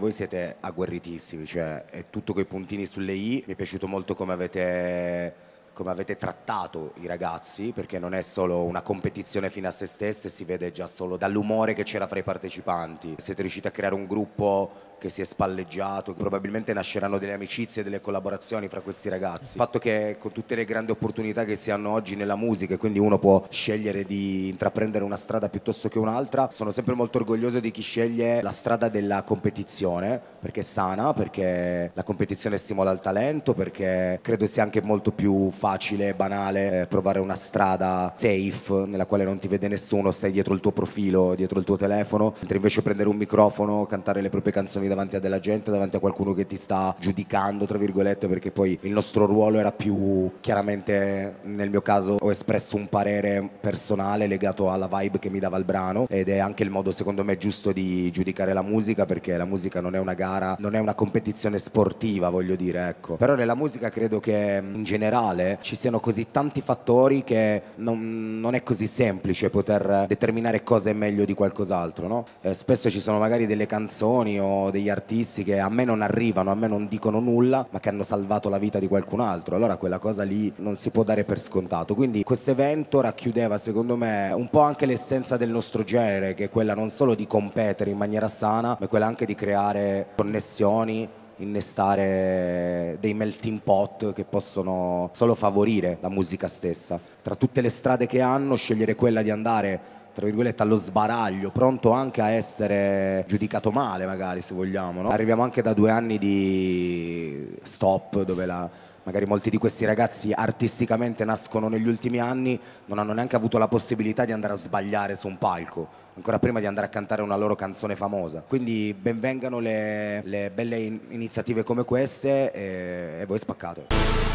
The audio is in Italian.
Voi siete agguerritissimi, cioè è tutto coi puntini sulle i. Mi è piaciuto molto come avete come avete trattato i ragazzi, perché non è solo una competizione fino a se stesse, si vede già solo dall'umore che c'era fra i partecipanti. Siete riusciti a creare un gruppo che si è spalleggiato, probabilmente nasceranno delle amicizie, delle collaborazioni fra questi ragazzi. Il fatto che con tutte le grandi opportunità che si hanno oggi nella musica, quindi uno può scegliere di intraprendere una strada piuttosto che un'altra, sono sempre molto orgoglioso di chi sceglie la strada della competizione, perché è sana, perché la competizione stimola il talento, perché credo sia anche molto più facile facile, banale, eh, provare una strada safe nella quale non ti vede nessuno, stai dietro il tuo profilo, dietro il tuo telefono, mentre invece prendere un microfono, cantare le proprie canzoni davanti a della gente, davanti a qualcuno che ti sta giudicando, tra virgolette, perché poi il nostro ruolo era più chiaramente nel mio caso ho espresso un parere personale legato alla vibe che mi dava il brano ed è anche il modo secondo me giusto di giudicare la musica perché la musica non è una gara, non è una competizione sportiva, voglio dire, ecco. Però nella musica credo che in generale ci siano così tanti fattori che non, non è così semplice poter determinare cosa è meglio di qualcos'altro. No? Eh, spesso ci sono magari delle canzoni o degli artisti che a me non arrivano, a me non dicono nulla, ma che hanno salvato la vita di qualcun altro. Allora quella cosa lì non si può dare per scontato. Quindi questo evento racchiudeva secondo me un po' anche l'essenza del nostro genere, che è quella non solo di competere in maniera sana, ma quella anche di creare connessioni innestare dei melting pot che possono solo favorire la musica stessa. Tra tutte le strade che hanno, scegliere quella di andare tra virgolette, allo sbaraglio, pronto anche a essere giudicato male magari se vogliamo. No? Arriviamo anche da due anni di stop dove la, magari molti di questi ragazzi artisticamente nascono negli ultimi anni, non hanno neanche avuto la possibilità di andare a sbagliare su un palco, ancora prima di andare a cantare una loro canzone famosa. Quindi benvengano le, le belle in iniziative come queste e, e voi spaccate.